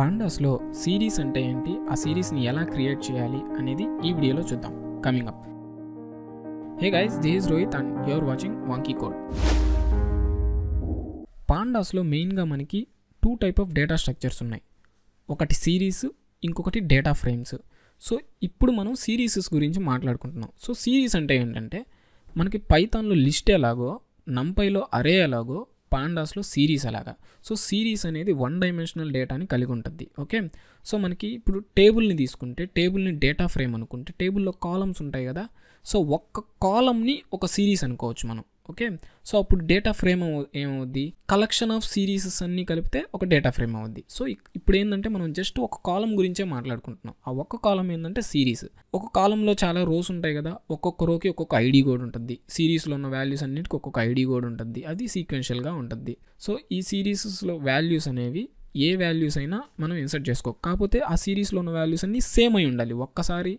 పాండాస్లో series అంటే ఏంటి ఆ సిరీస్ని ఎలా క్రియేట్ చేయాలి అనేది ఈ వీడియోలో చూద్దాం coming up hey guys this Rohit and your watching వాంకీ కోడ్ పాండాస్లో మెయిన్గా మనకి two type of data structures ఉన్నాయి ఒకటి సిరీస్ ఇంకొకటి డేటా ఫ్రేమ్స్ సో ఇప్పుడు మనం సిరీస్ గురించి మాట్లాడుకుంటున్నాం సో సిరీస్ అంటే ఏంటంటే మనకి పైథాన్లో లిస్ట్ ఎలాగో నంపైలో అరే ఎలాగో పాండాస్లో సిరీస్ అలాగా సో సిరీస్ అనేది వన్ డైమెన్షనల్ డేటాని కలిగి ఉంటుంది ఓకే సో మనకి ఇప్పుడు టేబుల్ని తీసుకుంటే టేబుల్ని డేటా ఫ్రేమ్ అనుకుంటే టేబుల్లో కాలమ్స్ ఉంటాయి కదా సో ఒక్క కాలమ్ని ఒక సిరీస్ అనుకోవచ్చు మనం ఓకే సో అప్పుడు డేటా ఫ్రేమ్ ఏమవుద్ది కలెక్షన్ ఆఫ్ సిరీసెస్ అన్నీ కలిపితే ఒక డేటా ఫ్రేమ్ అవుద్ది సో ఇప్పుడు ఏంటంటే మనం జస్ట్ ఒక కాలం గురించే మాట్లాడుకుంటున్నాం ఆ ఒక్క కాలం ఏంటంటే సిరీస్ ఒక కాలంలో చాలా రోస్ ఉంటాయి కదా ఒక్కొక్క రోకి ఒక్కొక్క ఐడి కోడ్ ఉంటుంది సిరీస్లో ఉన్న వాల్యూస్ అన్నిటికీ ఒక్కొక్క ఐడి కోడ్ ఉంటుంది అది సీక్వెన్షియల్గా ఉంటుంది సో ఈ సిరీసెస్లో వాల్యూస్ అనేవి ఏ వాల్యూస్ అయినా మనం ఇన్సర్ట్ చేసుకో కాకపోతే ఆ సిరీస్లో ఉన్న వాల్యూస్ అన్నీ సేమ్ అయి ఉండాలి ఒక్కసారి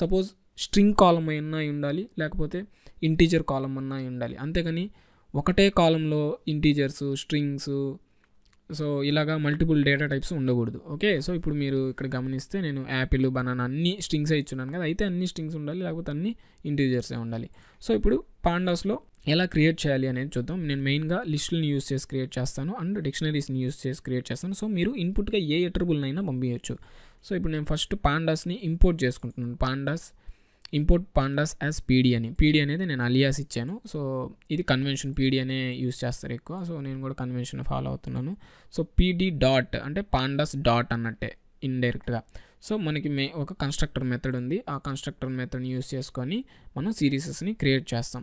సపోజ్ స్ట్రింగ్ కాలం అయినా ఉండాలి లేకపోతే ఇంటీజర్ కాలం అన్నా ఉండాలి అంతేగాని ఒకటే కాలంలో ఇంటీజర్స్ స్ట్రింగ్స్ సో ఇలాగా మల్టిపుల్ డేటా టైప్స్ ఉండకూడదు ఓకే సో ఇప్పుడు మీరు ఇక్కడ గమనిస్తే నేను యాపిల్ బనానా అన్ని స్ట్రింగ్సే ఇచ్చున్నాను కదా అయితే అన్ని స్ట్రింగ్స్ ఉండాలి లేకపోతే అన్ని ఇంటీజర్సే ఉండాలి సో ఇప్పుడు పాండాస్లో ఎలా క్రియేట్ చేయాలి అనేది చూద్దాం నేను మెయిన్గా లిస్టులను యూస్ చేసి క్రియేట్ చేస్తాను అండ్ డిక్షనరీస్ని యూస్ చేసి క్రియేట్ చేస్తాను సో మీరు ఇన్పుట్గా ఏ ఎటర్బుల్నైనా పంపించవచ్చు సో ఇప్పుడు నేను ఫస్ట్ పాండాస్ని ఇంపోర్ట్ చేసుకుంటున్నాను pandas import pandas as PD అని పీడీ అనేది నేను అలియాస్ ఇచ్చాను సో ఇది కన్వెన్షన్ పీడీ అనే యూస్ చేస్తారు ఎక్కువ సో నేను కూడా కన్వెన్షన్ ఫాలో అవుతున్నాను సో పీడీ డాట్ అంటే పాండాస్ డాట్ అన్నట్టే ఇండైరెక్ట్గా సో మనకి మే ఒక కన్స్ట్రక్టర్ మెథడ్ ఉంది ఆ కన్స్ట్రక్టర్ మెథడ్ని యూస్ చేసుకొని మనం సిరీసెస్ని క్రియేట్ చేస్తాం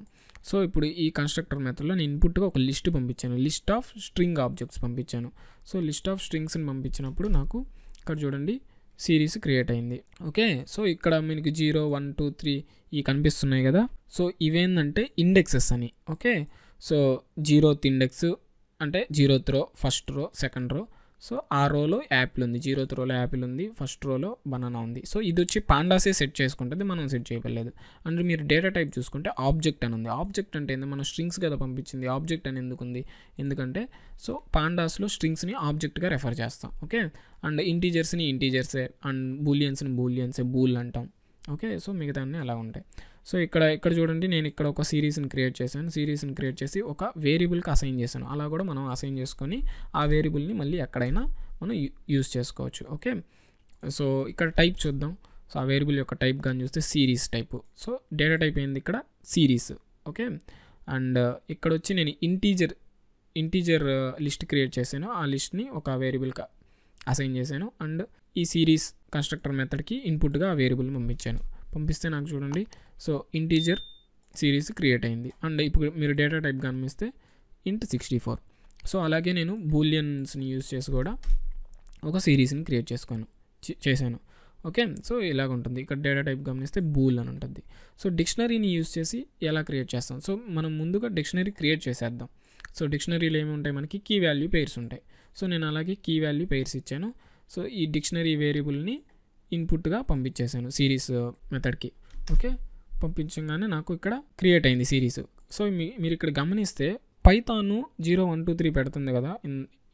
సో ఇప్పుడు ఈ కన్స్ట్రక్టర్ మెథడ్లో నేను ఇన్పుట్గా ఒక లిస్ట్ పంపించాను లిస్ట్ ఆఫ్ స్ట్రింగ్ ఆబ్జెక్ట్స్ పంపించాను సో లిస్ట్ ఆఫ్ స్ట్రింగ్స్ని పంపించినప్పుడు నాకు ఇక్కడ చూడండి సిరీస్ క్రియేట్ అయింది ఓకే సో ఇక్కడ మీకు జీరో వన్ టూ త్రీ ఇవి కనిపిస్తున్నాయి కదా సో ఇవేంటంటే ఇండెక్సెస్ అని ఓకే సో జీరోత్ ఇండెక్స్ అంటే zeroth row first row second row so ఆ రోలో యాపిల్ ఉంది జీరోత్ రోలో యాపిల్ ఉంది ఫస్ట్ రోలో బనానా ఉంది సో ఇది వచ్చి పాండాసే సెట్ చేసుకుంటుంది మనం సెట్ చేయలేదు అండ్ మీరు డేటా టైప్ చూసుకుంటే ఆబ్జెక్ట్ అని ఉంది ఆబ్జెక్ట్ అంటే ఏంది మనం స్ట్రింగ్స్ కదా పంపించింది ఆబ్జెక్ట్ అని ఎందుకు ఉంది ఎందుకంటే సో పాండాస్లో స్ట్రింగ్స్ని ఆబ్జెక్ట్గా రెఫర్ చేస్తాం ఓకే అండ్ ఇంటీజర్స్ని ఇంటీజర్సే అండ్ బూలియన్స్ని బూలియన్సే బూల్ అంటాం ఓకే సో మిగతా అన్నీ అలా ఉంటాయి సో ఇక్కడ ఇక్కడ చూడండి నేను ఇక్కడ ఒక సిరీస్ని క్రియేట్ చేశాను సిరీస్ని క్రియేట్ చేసి ఒక వేరియబుల్కి అసైన్ చేశాను అలా కూడా మనం అసైన్ చేసుకొని ఆ వేరియబుల్ని మళ్ళీ ఎక్కడైనా మనం యూస్ చేసుకోవచ్చు ఓకే సో ఇక్కడ టైప్ చూద్దాం సో ఆ వేరియబుల్ యొక్క టైప్ కానీ చూస్తే series type so data type ఏంది ఇక్కడ సిరీస్ ఓకే అండ్ ఇక్కడ వచ్చి నేను ఇంటీజర్ ఇంటీజర్ లిస్ట్ క్రియేట్ చేశాను ఆ లిస్ట్ని ఒక వేరియబుల్గా అసైన్ చేశాను అండ్ ఈ సిరీస్ కన్స్ట్రక్టర్ మెథడ్కి ఇన్పుట్గా వేరియబుల్ పంపించాను పంపిస్తే నాకు చూడండి సో ఇంటీజర్ సిరీస్ క్రియేట్ అయింది అండ్ ఇప్పుడు మీరు డేటా టైప్ గమనిస్తే ఇంట్ సిక్స్టీ ఫోర్ సో అలాగే నేను బూలియన్స్ని యూజ్ చేసి కూడా ఒక సిరీస్ని క్రియేట్ చేసుకోను చేశాను ఓకే సో ఇలాగ ఉంటుంది ఇక్కడ డేటా టైప్ గమనిస్తే బూల్ అని ఉంటుంది సో డిక్షనరీని యూజ్ చేసి ఎలా క్రియేట్ చేస్తాం సో మనం ముందుగా డిక్షనరీ క్రియేట్ చేసేద్దాం సో డిక్షనరీలు ఏమి ఉంటాయి మనకి కీ వాల్యూ పెయిర్స్ ఉంటాయి సో నేను అలాగే కీ వాల్యూ పెయిర్స్ ఇచ్చాను సో ఈ డిక్షనరీ వేరియబుల్ని ఇన్పుట్గా పంపించేశాను సిరీస్ మెథడ్కి uh, ఓకే పంపించగానే నాకు ఇక్కడ క్రియేట్ అయింది సిరీస్ సో మీరు ఇక్కడ గమనిస్తే Python zero one two three పెడుతుంది కదా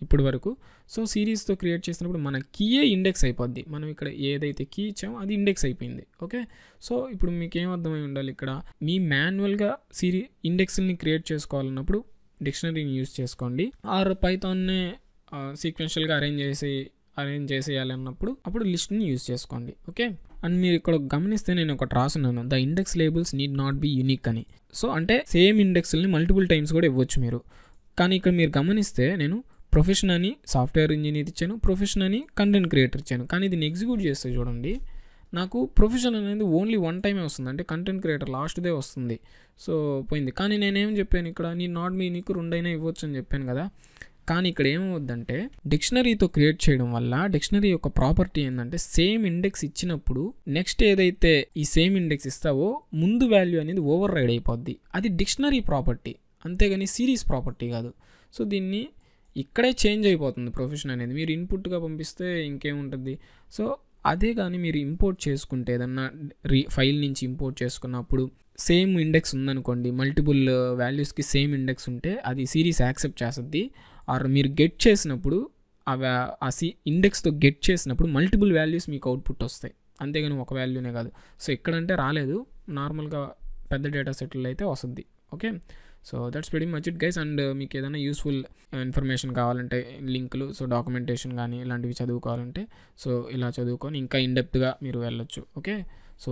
ఇప్పటి వరకు సో సిరీస్తో క్రియేట్ చేసినప్పుడు మన కీయే ఇండెక్స్ అయిపోద్ది మనం ఇక్కడ ఏదైతే కీ ఇచ్చామో అది ఇండెక్స్ అయిపోయింది ఓకే సో ఇప్పుడు మీకు ఏమర్థమై అర్థమై ఉండాలి ఇక్కడ మీ మాన్యువల్గా సిరీ ఇండెక్స్ని క్రియేట్ చేసుకోవాలన్నప్పుడు డిక్షనరీని యూజ్ చేసుకోండి ఆర్ పైతాన్నే సీక్వెన్షియల్గా అరేంజ్ చేసి అరేంజ్ చేసేయాలి అన్నప్పుడు అప్పుడు లిస్ట్ని యూజ్ చేసుకోండి ఓకే అండ్ మీరు ఇక్కడ గమనిస్తే నేను ఒకటి రాసున్నాను the index labels need not be unique అని సో అంటే సేమ్ ఇండెక్స్ని మల్టిపుల్ టైమ్స్ కూడా ఇవ్వచ్చు మీరు కానీ ఇక్కడ మీరు గమనిస్తే నేను ప్రొఫెషన్ అని సాఫ్ట్వేర్ ఇంజనీర్ ఇచ్చాను ప్రొఫెషన్ అని కంటెంట్ క్రియేటర్ ఇచ్చాను కానీ దీన్ని ఎగ్జిక్యూట్ చేస్తే చూడండి నాకు ప్రొఫెషన్ అనేది ఓన్లీ వన్ టైమే వస్తుంది అంటే కంటెంట్ క్రియేటర్ లాస్ట్దే వస్తుంది సో పోయింది కానీ నేనేం చెప్పాను ఇక్కడ నీ నాట్ మీ నీకు రెండైనా ఇవ్వచ్చు అని చెప్పాను కదా కానీ ఇక్కడ ఏమవుద్దంటే డిక్షనరీతో క్రియేట్ చేయడం వల్ల డిక్షనరీ యొక్క ప్రాపర్టీ ఏంటంటే సేమ్ ఇండెక్స్ ఇచ్చినప్పుడు నెక్స్ట్ ఏదైతే ఈ సేమ్ ఇండెక్స్ ఇస్తావో ముందు వాల్యూ అనేది ఓవర్ రైడ్ అయిపోద్ది అది డిక్షనరీ ప్రాపర్టీ అంతేగాని సిరీస్ ప్రాపర్టీ కాదు సో దీన్ని ఇక్కడే చేంజ్ అయిపోతుంది ప్రొఫెషన్ అనేది మీరు ఇన్పుట్గా పంపిస్తే ఇంకేముంటుంది సో అదే కానీ మీరు ఇంపోర్ట్ చేసుకుంటే ఏదన్నా రీ ఫైల్ నుంచి ఇంపోర్ట్ చేసుకున్నప్పుడు సేమ్ ఇండెక్స్ ఉందనుకోండి మల్టిపుల్ వాల్యూస్కి సేమ్ ఇండెక్స్ ఉంటే అది సిరీస్ యాక్సెప్ట్ చేస్తుంది ఆర్ మీరు గెట్ చేసినప్పుడు ఆ సి ఇండెక్స్తో గెట్ చేసినప్పుడు మల్టిపుల్ వాల్యూస్ మీకు అవుట్పుట్ వస్తాయి అంతేగాని ఒక వాల్యూనే కాదు సో ఎక్కడంటే రాలేదు నార్మల్గా పెద్ద డేటా సెట్లో అయితే వస్తుంది okay so that's very much it guys and మీకు ఏదైనా యూస్ఫుల్ ఇన్ఫర్మేషన్ కావాలంటే లింకులు సో డాక్యుమెంటేషన్ కానీ ఇలాంటివి చదువుకోవాలంటే సో ఇలా చదువుకొని ఇంకా ఇండెప్త్గా మీరు వెళ్ళొచ్చు okay so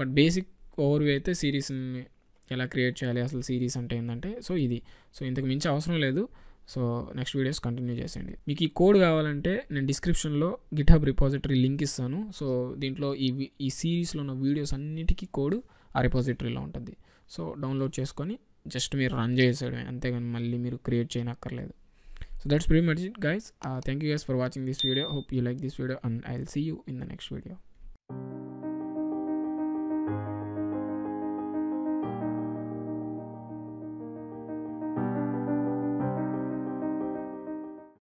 but basic overview అయితే సిరీస్ని ఎలా క్రియేట్ చేయాలి అసలు సిరీస్ అంటే ఏంటంటే సో ఇది సో ఇంతకు మించి అవసరం లేదు సో నెక్స్ట్ వీడియోస్ కంటిన్యూ చేసేయండి మీకు ఈ కోడ్ కావాలంటే నేను డిస్క్రిప్షన్లో గిట్ హబ్ రిపాజిటరీ లింక్ ఇస్తాను సో దీంట్లో ఈ ఈ సిరీస్లో ఉన్న వీడియోస్ అన్నిటికీ కోడ్ ఆ రిపాజిటరీలో ఉంటుంది సో డౌన్లోడ్ చేసుకొని జస్ట్ మీరు రన్ చేసేయడమే అంతేగాని మళ్ళీ మీరు క్రియేట్ చేయనక్కర్లేదు so that's pretty much it guys thank you guys for watching this video hope you like this video and I will see you in the next video